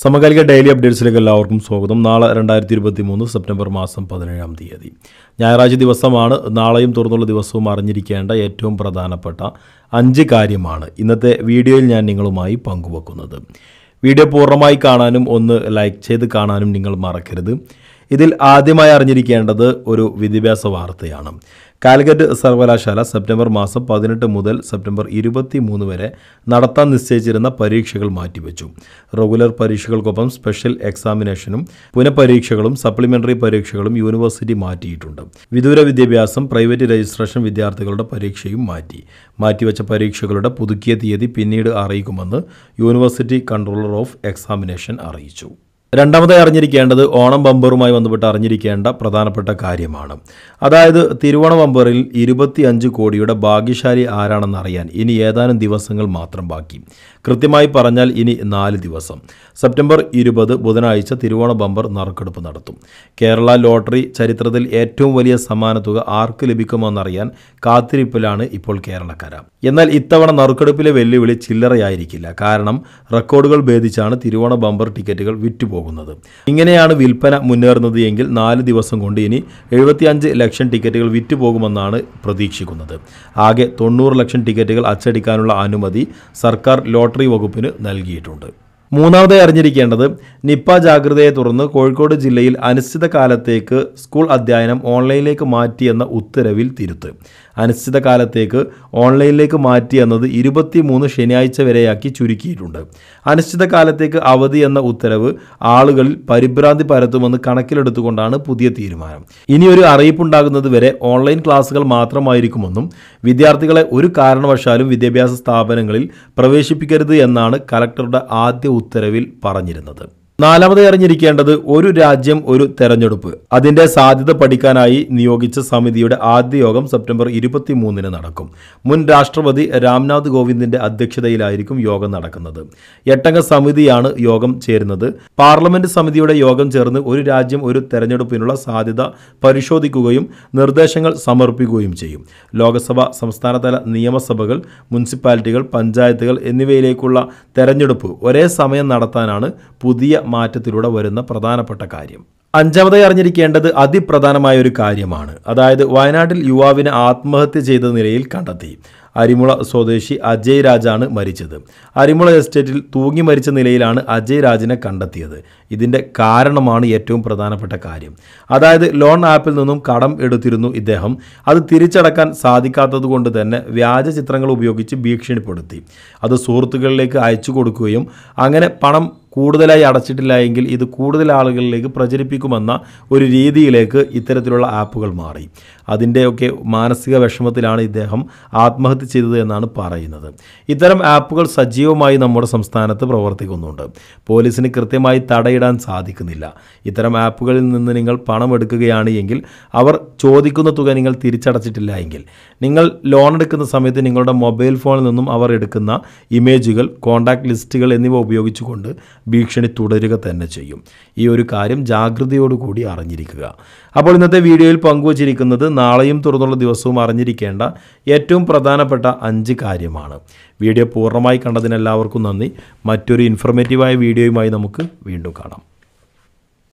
സമകാലിക ഡെയിലി അപ്ഡേറ്റ്സിലേക്ക് എല്ലാവർക്കും സ്വാഗതം നാളെ രണ്ടായിരത്തി ഇരുപത്തി മൂന്ന് സെപ്റ്റംബർ മാസം പതിനേഴാം തീയതി ഞായറാഴ്ച ദിവസമാണ് നാളെയും തുറന്നുള്ള ദിവസവും അറിഞ്ഞിരിക്കേണ്ട ഏറ്റവും പ്രധാനപ്പെട്ട അഞ്ച് കാര്യമാണ് ഇന്നത്തെ വീഡിയോയിൽ ഞാൻ നിങ്ങളുമായി പങ്കുവെക്കുന്നത് വീഡിയോ പൂർണ്ണമായി കാണാനും ഒന്ന് ലൈക്ക് ചെയ്ത് കാണാനും നിങ്ങൾ മറക്കരുത് ഇതിൽ ആദ്യമായി അറിഞ്ഞിരിക്കേണ്ടത് ഒരു വിദ്യാഭ്യാസ വാർത്തയാണ് കാലിക്കറ്റ് സർവകലാശാല സെപ്റ്റംബർ മാസം പതിനെട്ട് മുതൽ സെപ്റ്റംബർ ഇരുപത്തി മൂന്ന് വരെ നടത്താൻ നിശ്ചയിച്ചിരുന്ന പരീക്ഷകൾ മാറ്റിവെച്ചു റെഗുലർ പരീക്ഷകൾക്കൊപ്പം സ്പെഷ്യൽ എക്സാമിനേഷനും പുനഃപരീക്ഷകളും സപ്ലിമെൻ്ററി പരീക്ഷകളും യൂണിവേഴ്സിറ്റി മാറ്റിയിട്ടുണ്ട് വിദൂര വിദ്യാഭ്യാസം പ്രൈവറ്റ് രജിസ്ട്രേഷൻ വിദ്യാർത്ഥികളുടെ പരീക്ഷയും മാറ്റി മാറ്റിവെച്ച പരീക്ഷകളുടെ പുതുക്കിയ തീയതി പിന്നീട് അറിയിക്കുമെന്ന് യൂണിവേഴ്സിറ്റി കൺട്രോളർ ഓഫ് എക്സാമിനേഷൻ അറിയിച്ചു രണ്ടാമതായി അറിഞ്ഞിരിക്കേണ്ടത് ഓണം ബമ്പറുമായി ബന്ധപ്പെട്ട് അറിഞ്ഞിരിക്കേണ്ട പ്രധാനപ്പെട്ട കാര്യമാണ് അതായത് തിരുവോണ ബമ്പറിൽ ഇരുപത്തി അഞ്ച് കോടിയുടെ ഭാഗ്യശാലി ആരാണെന്ന് അറിയാൻ ഇനി ഏതാനും ദിവസങ്ങൾ മാത്രം ബാക്കി കൃത്യമായി പറഞ്ഞാൽ ഇനി നാല് ദിവസം സെപ്റ്റംബർ ഇരുപത് ബുധനാഴ്ച തിരുവോണ ബമ്പർ നറുക്കെടുപ്പ് നടത്തും കേരള ലോട്ടറി ചരിത്രത്തിൽ ഏറ്റവും വലിയ സമ്മാന തുക ആർക്ക് ലഭിക്കുമെന്നറിയാൻ കാത്തിരിപ്പിലാണ് ഇപ്പോൾ കേരളക്കാര എന്നാൽ ഇത്തവണ നറുക്കെടുപ്പിലെ വെല്ലുവിളി ചില്ലറയായിരിക്കില്ല കാരണം റെക്കോർഡുകൾ ഭേദിച്ചാണ് തിരുവോണ ബമ്പർ ടിക്കറ്റുകൾ വിറ്റുപോകുന്നത് പോകുന്നത് ഇങ്ങനെയാണ് വിൽപ്പന മുന്നേറുന്നത് എങ്കിൽ നാല് ദിവസം കൊണ്ട് ഇനി എഴുപത്തിയഞ്ച് ലക്ഷം ടിക്കറ്റുകൾ വിറ്റുപോകുമെന്നാണ് പ്രതീക്ഷിക്കുന്നത് ആകെ തൊണ്ണൂറ് ലക്ഷം ടിക്കറ്റുകൾ അച്ചടിക്കാനുള്ള അനുമതി സർക്കാർ ലോട്ടറി വകുപ്പിന് നൽകിയിട്ടുണ്ട് മൂന്നാമതായി അറിഞ്ഞിരിക്കേണ്ടത് നിപ്പ ജാഗ്രതയെ തുടർന്ന് കോഴിക്കോട് ജില്ലയിൽ കാലത്തേക്ക് സ്കൂൾ അധ്യയനം ഓൺലൈനിലേക്ക് മാറ്റിയെന്ന ഉത്തരവിൽ തിരുത്ത് അനിശ്ചിത കാലത്തേക്ക് ഓൺലൈനിലേക്ക് മാറ്റി എന്നത് ഇരുപത്തി മൂന്ന് ശനിയാഴ്ച വരെയാക്കി ചുരുക്കിയിട്ടുണ്ട് കാലത്തേക്ക് അവധി എന്ന ഉത്തരവ് ആളുകളിൽ പരിഭ്രാന്തി പരത്തുമെന്ന് കണക്കിലെടുത്തുകൊണ്ടാണ് പുതിയ തീരുമാനം ഇനിയൊരു അറിയിപ്പുണ്ടാകുന്നത് വരെ ഓൺലൈൻ ക്ലാസുകൾ മാത്രമായിരിക്കുമെന്നും വിദ്യാർത്ഥികളെ ഒരു കാരണവശാലും വിദ്യാഭ്യാസ സ്ഥാപനങ്ങളിൽ പ്രവേശിപ്പിക്കരുത് എന്നാണ് കലക്ടറുടെ ആദ്യ ഉത്തരവിൽ പറഞ്ഞിരുന്നത് നാലാമത് അറിഞ്ഞിരിക്കേണ്ടത് ഒരു രാജ്യം ഒരു തെരഞ്ഞെടുപ്പ് അതിന്റെ സാധ്യത പഠിക്കാനായി നിയോഗിച്ച സമിതിയുടെ ആദ്യ യോഗം സെപ്റ്റംബർ ഇരുപത്തിമൂന്നിന് നടക്കും മുൻ രാഷ്ട്രപതി രാംനാഥ് കോവിന്ദിന്റെ അധ്യക്ഷതയിലായിരിക്കും യോഗം നടക്കുന്നത് എട്ടംഗ സമിതിയാണ് യോഗം ചേരുന്നത് പാർലമെന്റ് സമിതിയുടെ യോഗം ചേർന്ന് ഒരു രാജ്യം ഒരു തെരഞ്ഞെടുപ്പിനുള്ള സാധ്യത പരിശോധിക്കുകയും നിർദ്ദേശങ്ങൾ സമർപ്പിക്കുകയും ചെയ്യും ലോക്സഭ സംസ്ഥാനതല നിയമസഭകൾ മുനിസിപ്പാലിറ്റികൾ പഞ്ചായത്തുകൾ എന്നിവയിലേക്കുള്ള തെരഞ്ഞെടുപ്പ് ഒരേ സമയം നടത്താനാണ് പുതിയ മാറ്റത്തിലൂടെ വരുന്ന പ്രധാനപ്പെട്ട കാര്യം അഞ്ചാമതായി അറിഞ്ഞിരിക്കേണ്ടത് അതിപ്രധാനമായ ഒരു കാര്യമാണ് അതായത് വയനാട്ടിൽ യുവാവിനെ ആത്മഹത്യ ചെയ്ത നിലയിൽ കണ്ടെത്തി അരിമുള സ്വദേശി അജയ് രാജാണ് മരിച്ചത് അരിമുള എസ്റ്റേറ്റിൽ തൂങ്ങി മരിച്ച നിലയിലാണ് അജയ് രാജിനെ കണ്ടെത്തിയത് ഇതിൻ്റെ കാരണമാണ് ഏറ്റവും പ്രധാനപ്പെട്ട കാര്യം അതായത് ലോൺ ആപ്പിൽ നിന്നും കടം എടുത്തിരുന്നു ഇദ്ദേഹം അത് തിരിച്ചടക്കാൻ സാധിക്കാത്തത് കൊണ്ട് തന്നെ വ്യാജ ചിത്രങ്ങൾ ഉപയോഗിച്ച് ഭീഷണിപ്പെടുത്തി അത് സുഹൃത്തുക്കളിലേക്ക് അയച്ചു കൊടുക്കുകയും അങ്ങനെ പണം കൂടുതലായി അടച്ചിട്ടില്ല എങ്കിൽ ഇത് കൂടുതൽ ആളുകളിലേക്ക് പ്രചരിപ്പിക്കുമെന്ന ഒരു രീതിയിലേക്ക് ഇത്തരത്തിലുള്ള ആപ്പുകൾ മാറി അതിൻ്റെയൊക്കെ മാനസിക വിഷമത്തിലാണ് ഇദ്ദേഹം ആത്മഹത്യ ചെയ്തത് എന്നാണ് പറയുന്നത് ഇത്തരം ആപ്പുകൾ സജീവമായി നമ്മുടെ സംസ്ഥാനത്ത് പ്രവർത്തിക്കുന്നുണ്ട് പോലീസിന് കൃത്യമായി തടയിടാൻ സാധിക്കുന്നില്ല ഇത്തരം ആപ്പുകളിൽ നിന്ന് നിങ്ങൾ പണം എടുക്കുകയാണ് എങ്കിൽ അവർ ചോദിക്കുന്ന തുക നിങ്ങൾ തിരിച്ചടച്ചിട്ടില്ല എങ്കിൽ നിങ്ങൾ ലോൺ എടുക്കുന്ന സമയത്ത് നിങ്ങളുടെ മൊബൈൽ ഫോണിൽ നിന്നും അവർ എടുക്കുന്ന ഇമേജുകൾ കോൺടാക്ട് ലിസ്റ്റുകൾ എന്നിവ ഉപയോഗിച്ചുകൊണ്ട് ഭീഷണി തുടരുക തന്നെ ചെയ്യും ഈ ഒരു കാര്യം ജാഗ്രതയോടുകൂടി അറിഞ്ഞിരിക്കുക അപ്പോൾ ഇന്നത്തെ വീഡിയോയിൽ പങ്കുവച്ചിരിക്കുന്നത് നാളെയും തുറന്നുള്ള ദിവസവും അറിഞ്ഞിരിക്കേണ്ട ഏറ്റവും പ്രധാനപ്പെട്ട അഞ്ച് കാര്യമാണ് വീഡിയോ പൂർണ്ണമായി കണ്ടതിന് എല്ലാവർക്കും നന്ദി മറ്റൊരു ഇൻഫോർമേറ്റീവായ വീഡിയോയുമായി നമുക്ക് വീണ്ടും കാണാം